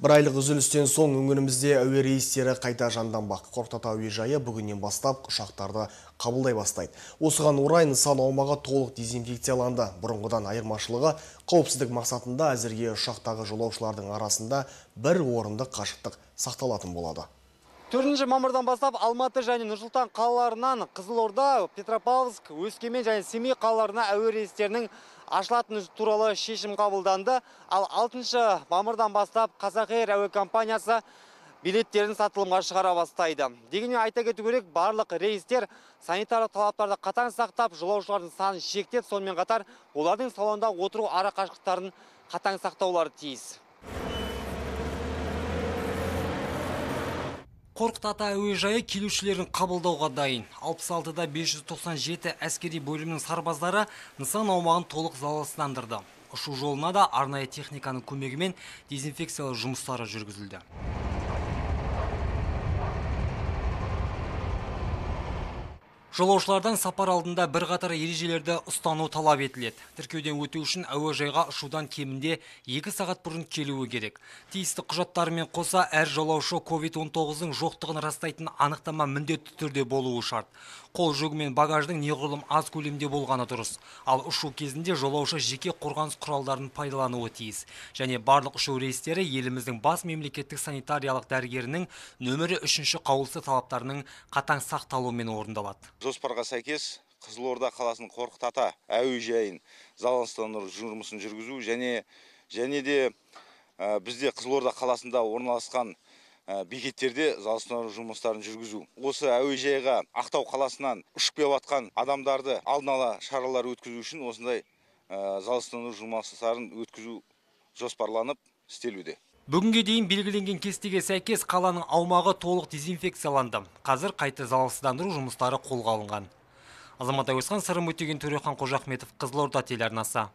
бір айлық үзілістен соң өңірімізде әуе рейстері қайта жанданбақ қорқыт ата әуежайы бүгіннен бастап ұшақтарды қабылдай бастайды осыған орай нысан аумағы толық дезинфекцияланды бұрынғыдан айырмашылығы қауіпсіздік мақсатында әзірге ұшақтағы жолаушылардың арасында бір орынды қашықтық сақталатын болады төртінші мамырдан бастап алматы және нұр сұлтан қалаларынан қызылорда петропавловск өскемен және семей қалаларына әуе рейстерінің ашылатыны туралы шешім қабылданды ал алтыншы мамырдан бастап қазақ эйр әуе компаниясы билеттерін сатылымға шығара бастайды дегенмен айта кету керек барлық рейстер санитарлық талаптарды қатаң сақтап жолаушылардың санын шектеп сонымен қатар олардың салонда отыру арақашықтықтарын қатаң сақтаулары тиіс қорқыт ата әуежайы келушілерін қабылдауға дайын 66-да 597 әскери бөлімнің сарбаздары нысан аумағын толық залалсыздандырды ұшу жолына да арнайы техниканың көмегімен дезинфекциялы жұмыстары жүргізілді Жолаушылардан сапар алдында бірқатар ережелерді ұстану талап етіледі. Тіркеуден өту үшін әуежайға ұшудан кемінде 2 сағат бұрын келуі керек. Тиісті құжаттарымен қоса әр жолаушы COVID-19-ның жоқтығын растайтын анықтама міндетті түрде болуы шарт. Қол жүгі мен багаждың неғұрлым аз көлемде болғаны дұрыс. Ал ұшу кезінде жолаушы жеке қорғаныс құралдарын пайдалануы тиіс. Және барлық ұшу рейстері еліміздің бас мемлекеттік санитариялық дәргерінің нөмірі үшінші қаулысы талаптарының қатаң сақталуымен орындалады жоспарға сәйкес қызылорда қаласының қорқыт ата әуежайын залалсыздандыру жұмысын жүргізу және және де бізде қызылорда қаласында орналасқан ә, бекеттерде залалсыздандыру жұмыстарын жүргізу осы әуежайға ақтау қаласынан ұшып келіп жатқан адамдарды алдын ала шаралар өткізу үшін осындай ә, залалсыздандыру жұмыстарын өткізу жоспарланып істелуде бүгінге дейін белгіленген кестеге сәйкес қаланың аумағы толық дезинфекцияланды қазір қайты залалсыздандыру жұмыстары қолға алынған азамат әуесхан сырым өтеген төрехан қожахметов қызылорда телеарнасы